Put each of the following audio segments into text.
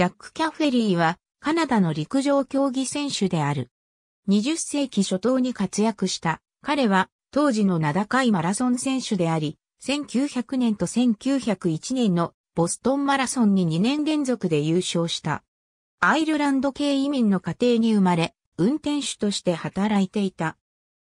ジャック・キャフェリーはカナダの陸上競技選手である。20世紀初頭に活躍した彼は当時の名高いマラソン選手であり、1900年と1901年のボストンマラソンに2年連続で優勝した。アイルランド系移民の家庭に生まれ、運転手として働いていた。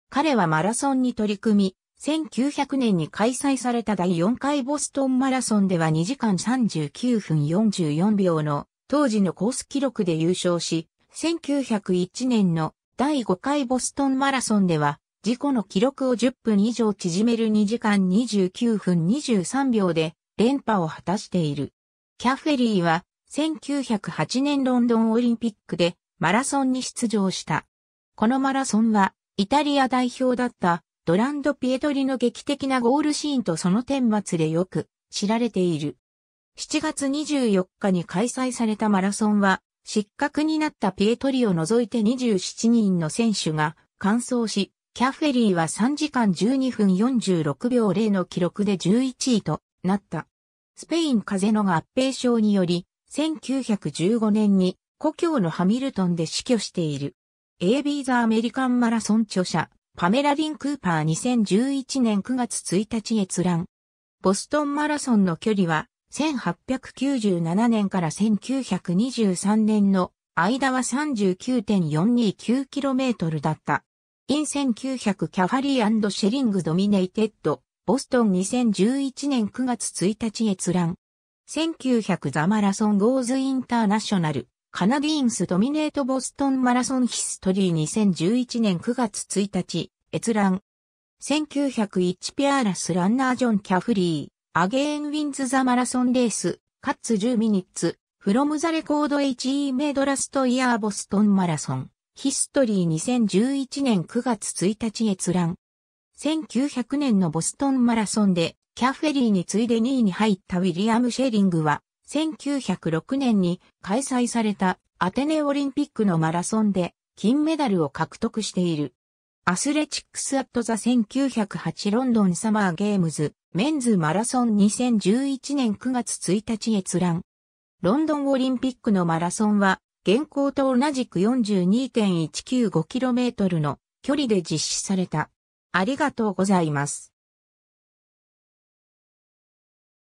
彼はマラソンに取り組み、1900年に開催された第4回ボストンマラソンでは2時間39分44秒の当時のコース記録で優勝し、1901年の第5回ボストンマラソンでは、事故の記録を10分以上縮める2時間29分23秒で連覇を果たしている。キャフェリーは1908年ロンドンオリンピックでマラソンに出場した。このマラソンはイタリア代表だったドランド・ピエトリの劇的なゴールシーンとその顛末でよく知られている。7月24日に開催されたマラソンは、失格になったピエトリを除いて27人の選手が完走し、キャフェリーは3時間12分46秒0の記録で11位となった。スペイン風邪の合併症により、1915年に故郷のハミルトンで死去している。AB ザ・アメリカンマラソン著者、パメラ・リン・クーパー2011年9月1日閲覧。ボストンマラソンの距離は1897年から1923年の間は 39.429km だった。in 1900キャファリーシェリングドミネイテッド、ボストン2011年9月1日閲覧。1900ザマラソンゴーズインターナショナル、カナディーンスドミネートボストンマラソンヒストリー2011年9月1日、閲覧。1901ピアラスランナージョン・キャフリー。アゲーンウィンズザマラソンレース、カッツ10ミニッツ、フロムザレコード HE メイドラストイヤーボストンマラソン、ヒストリー2011年9月1日閲覧。1900年のボストンマラソンで、キャフェリーに次いで2位に入ったウィリアム・シェリングは、1906年に開催されたアテネオリンピックのマラソンで金メダルを獲得している。アスレチックスアットザ1908ロンドンサマーゲームズメンズマラソン2011年9月1日閲覧。ロンドンオリンピックのマラソンは、現行と同じく 42.195km の距離で実施された。ありがとうございます。